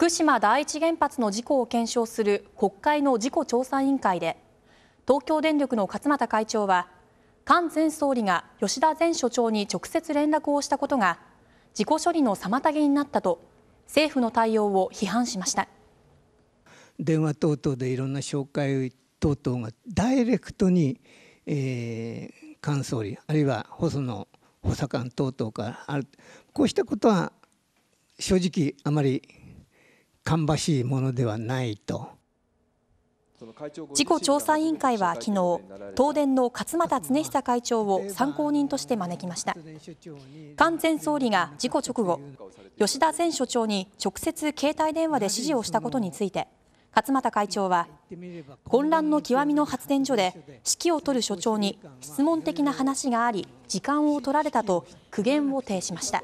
福島第一原発の事故を検証する国会の事故調査委員会で東京電力の勝俣会長は菅前総理が吉田前所長に直接連絡をしたことが事故処理の妨げになったと政府の対応を批判しました電話等々でいろんな紹介等々がダイレクトに、えー、菅総理あるいは細野補佐官等々からあるこうしたことは正直あまり芳しいものではないと。事故調査委員会は昨日東電の勝俣恒久会長を参考人として招きました菅前総理が事故直後吉田前所長に直接携帯電話で指示をしたことについて勝俣会長は混乱の極みの発電所で指揮を執る所長に質問的な話があり時間を取られたと苦言を呈しました。